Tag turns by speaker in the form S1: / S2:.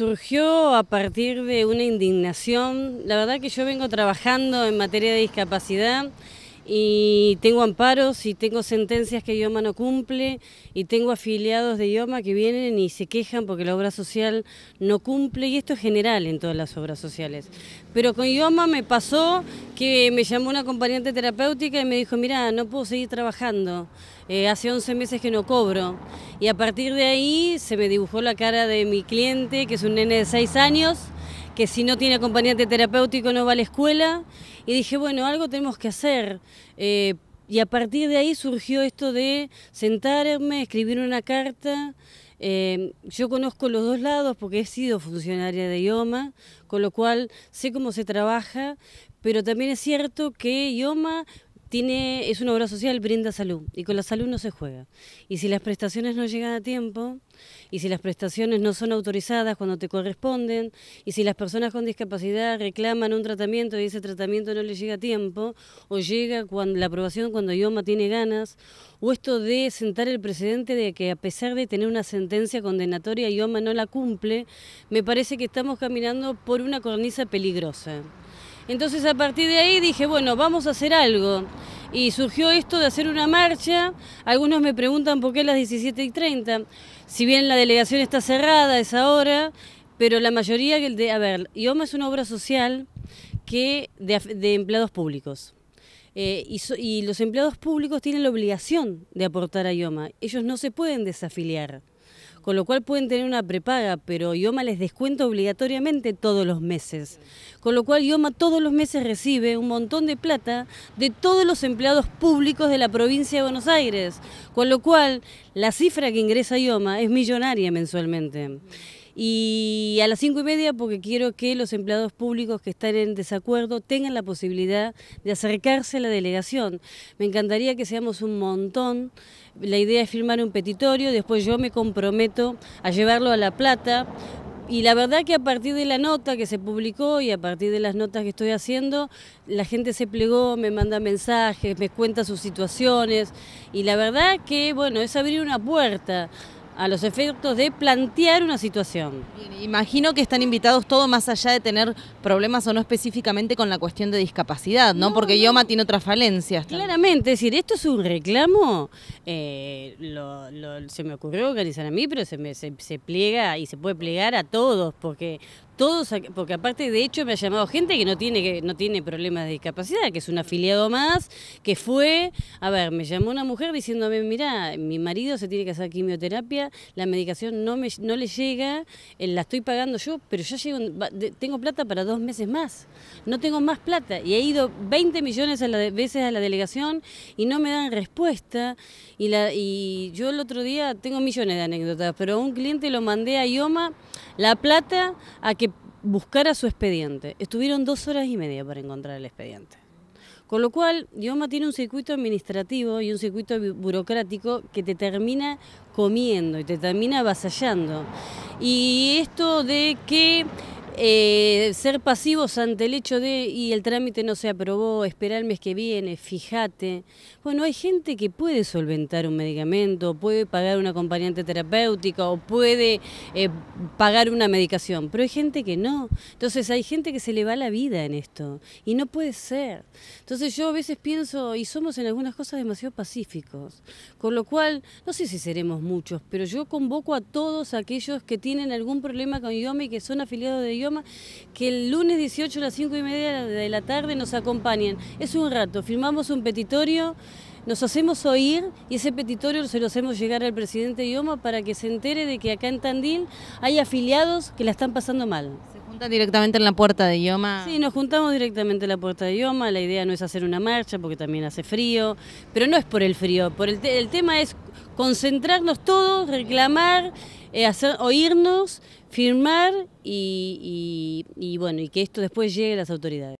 S1: surgió a partir de una indignación. La verdad que yo vengo trabajando en materia de discapacidad y tengo amparos y tengo sentencias que IOMA no cumple y tengo afiliados de IOMA que vienen y se quejan porque la obra social no cumple y esto es general en todas las obras sociales. Pero con IOMA me pasó que me llamó una acompañante terapéutica y me dijo, mira, no puedo seguir trabajando, eh, hace 11 meses que no cobro. Y a partir de ahí se me dibujó la cara de mi cliente, que es un nene de 6 años, que si no tiene acompañante terapéutico no va a la escuela y dije, bueno, algo tenemos que hacer. Eh, y a partir de ahí surgió esto de sentarme, escribir una carta. Eh, yo conozco los dos lados porque he sido funcionaria de IOMA, con lo cual sé cómo se trabaja, pero también es cierto que IOMA tiene, es una obra social, brinda salud y con la salud no se juega. Y si las prestaciones no llegan a tiempo, y si las prestaciones no son autorizadas cuando te corresponden, y si las personas con discapacidad reclaman un tratamiento y ese tratamiento no les llega a tiempo, o llega cuando la aprobación cuando IOMA tiene ganas, o esto de sentar el precedente de que a pesar de tener una sentencia condenatoria IOMA no la cumple, me parece que estamos caminando por una cornisa peligrosa. Entonces a partir de ahí dije, bueno, vamos a hacer algo. Y surgió esto de hacer una marcha. Algunos me preguntan por qué las 17 y 30. Si bien la delegación está cerrada, es ahora, pero la mayoría de. A ver, IOMA es una obra social que de, empleados públicos. Eh, y, y, los empleados públicos tienen la obligación de aportar a IOMA. Ellos no se pueden desafiliar con lo cual pueden tener una prepaga, pero IOMA les descuenta obligatoriamente todos los meses. Con lo cual IOMA todos los meses recibe un montón de plata de todos los empleados públicos de la provincia de Buenos Aires, con lo cual la cifra que ingresa IOMA es millonaria mensualmente y a las cinco y media porque quiero que los empleados públicos que están en desacuerdo tengan la posibilidad de acercarse a la delegación. Me encantaría que seamos un montón. La idea es firmar un petitorio, después yo me comprometo a llevarlo a La Plata y la verdad que a partir de la nota que se publicó y a partir de las notas que estoy haciendo, la gente se plegó, me manda mensajes, me cuenta sus situaciones y la verdad que, bueno, es abrir una puerta a los efectos de plantear una situación. imagino que están invitados todo más allá de tener problemas o no específicamente con la cuestión de discapacidad, ¿no? Porque IOMA tiene otras falencias. Claramente, es decir, esto es un reclamo, eh, lo, se me ocurrió que organizar a mí, pero se, me, se pliega y se puede plegar a todos, porque todos, porque aparte de hecho me ha llamado gente que no tiene que no tiene problemas de discapacidad, que es un afiliado más, que fue, a ver, me llamó una mujer diciéndome, mira, mi marido se tiene que hacer quimioterapia, la medicación no me no le llega, eh, la estoy pagando yo, pero ya llego, tengo plata para dos meses más, no tengo más plata y he ido 20 millones de, veces a la delegación y no me dan respuesta y la y yo el otro día tengo millones de anécdotas, pero a un cliente lo mandé a IOMA la Plata a que buscara su expediente. Estuvieron dos horas y media para encontrar el expediente. Con lo cual, Dioma tiene un circuito administrativo y un circuito burocrático que te termina comiendo y te termina avasallando. Y esto de que eh, ser pasivos ante el hecho de, y el trámite no se aprobó, esperar el mes que viene, fíjate. Bueno, hay gente que puede solventar un medicamento, puede pagar una acompañante terapéutica o puede eh, pagar una medicación, pero hay gente que no. Entonces hay gente que se le va la vida en esto y no puede ser. Entonces yo a veces pienso, y somos en algunas cosas demasiado pacíficos, con lo cual, no sé si seremos muchos, pero yo convoco a todos aquellos que tienen algún problema con y que son afiliados de IOMI, que el lunes 18 a las 5 y media de la tarde nos acompañen. Es un rato, firmamos un petitorio, nos hacemos oír y ese petitorio se lo hacemos llegar al presidente de para que se entere de que acá en Tandil hay afiliados que la están pasando mal juntan directamente en la puerta de Ioma? Sí, nos juntamos directamente en la puerta de Ioma. La idea no es hacer una marcha porque también hace frío, pero no es por el frío. Por el, tema es concentrarnos todos, reclamar, eh, oírnos, firmar y bueno, y que esto después llegue a las autoridades.